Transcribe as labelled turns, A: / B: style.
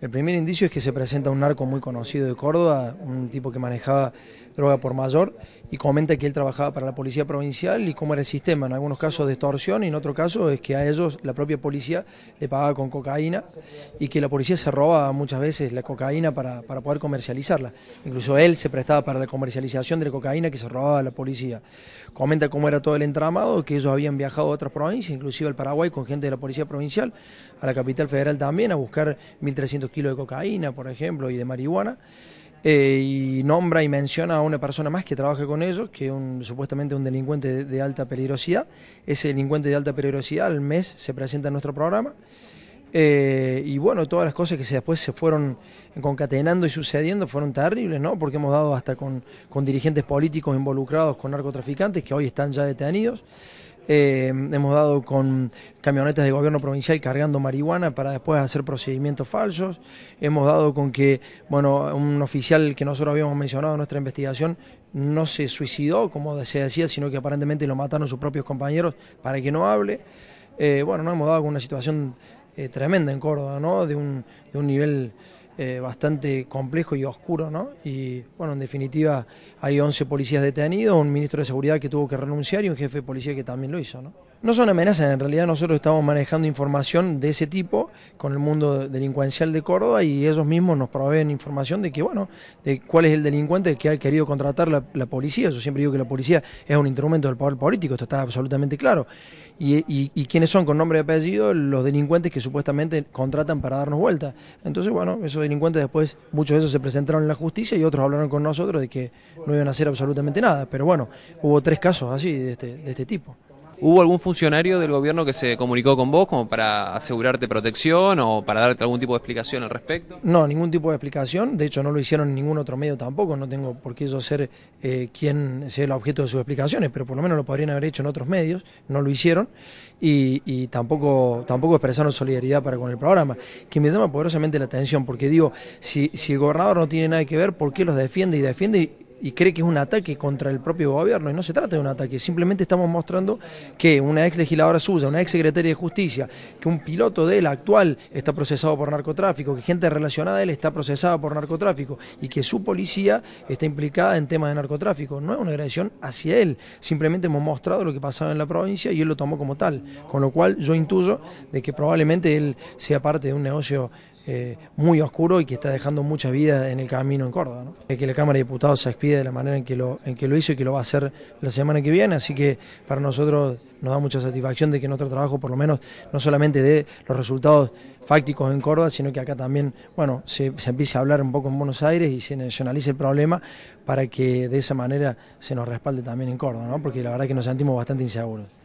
A: El primer indicio es que se presenta un narco muy conocido de Córdoba, un tipo que manejaba droga por mayor, y comenta que él trabajaba para la policía provincial y cómo era el sistema. En algunos casos de extorsión y en otro caso es que a ellos la propia policía le pagaba con cocaína y que la policía se robaba muchas veces la cocaína para, poder comercializarla. Incluso él se prestaba para la comercialización de la cocaína que se robaba a la policía. Comenta cómo era todo el entramado, que ellos habían viajado a otras provincias, inclusive al Paraguay, con gente de la policía provincial, a la capital federal también, a buscar 1.300 kilos de cocaína, por ejemplo, y de marihuana. Eh, y nombra y menciona a una persona más que trabaja con ellos, que un, supuestamente un delincuente de, alta peligrosidad. Ese delincuente de alta peligrosidad al mes se presenta en nuestro programa. Eh, y bueno, todas las cosas que después se fueron concatenando y sucediendo fueron terribles, ¿no? Porque hemos dado hasta con, con dirigentes políticos involucrados con narcotraficantes que hoy están ya detenidos. Eh, hemos dado con camionetas de gobierno provincial cargando marihuana para después hacer procedimientos falsos. Hemos dado con que, bueno, un oficial que nosotros habíamos mencionado en nuestra investigación no se suicidó, como se decía, sino que aparentemente lo mataron sus propios compañeros para que no hable. Eh, bueno, no hemos dado con una situación eh, tremenda en Córdoba, ¿no? De un, de un nivel eh, bastante complejo y oscuro, ¿no? Y bueno, en definitiva hay 11 policías detenidos, un ministro de seguridad que tuvo que renunciar y un jefe de policía que también lo hizo, ¿no? No son amenazas, en realidad nosotros estamos manejando información de ese tipo con el mundo delincuencial de Córdoba y ellos mismos nos proveen información de que, bueno, de cuál es el delincuente que ha querido contratar la, policía. Yo siempre digo que la policía es un instrumento del poder político, esto está absolutamente claro. Y, y quiénes son con nombre y apellido los delincuentes que supuestamente contratan para darnos vuelta. Entonces, bueno, eso es delincuentes después, muchos de esos se presentaron en la justicia y otros hablaron con nosotros de que no iban a hacer absolutamente nada. Pero bueno, hubo tres casos así de este, de este tipo. ¿Hubo algún funcionario del gobierno que se comunicó con vos como para asegurarte protección o para darte algún tipo de explicación al respecto? No, ningún tipo de explicación. De hecho, no lo hicieron en ningún otro medio tampoco. No tengo por qué yo ser eh, quien sea el objeto de sus explicaciones, pero por lo menos lo podrían haber hecho en otros medios. No lo hicieron y, tampoco, tampoco expresaron solidaridad para con el programa. Que me llama poderosamente la atención porque digo, si, si el gobernador no tiene nada que ver, ¿por qué los defiende y defiende? Y, y cree que es un ataque contra el propio gobierno, y no se trata de un ataque, simplemente estamos mostrando que una ex legisladora suya, una ex secretaria de justicia, que un piloto de él actual está procesado por narcotráfico, que gente relacionada a él está procesada por narcotráfico, y que su policía está implicada en temas de narcotráfico. No es una agresión hacia él, simplemente hemos mostrado lo que pasaba en la provincia y él lo tomó como tal, con lo cual yo intuyo de que probablemente él sea parte de un negocio eh, muy oscuro y que está dejando mucha vida en el camino en Córdoba. Que la Cámara de Diputados se expide de la manera en que, lo, en que lo hizo y que lo va a hacer la semana que viene, así que para nosotros nos da mucha satisfacción de que nuestro trabajo por lo menos no solamente dé los resultados fácticos en Córdoba, sino que acá también bueno, se, empiece a hablar un poco en Buenos Aires y se nacionalice el problema para que de esa manera se nos respalde también en Córdoba, porque la verdad que nos sentimos bastante inseguros.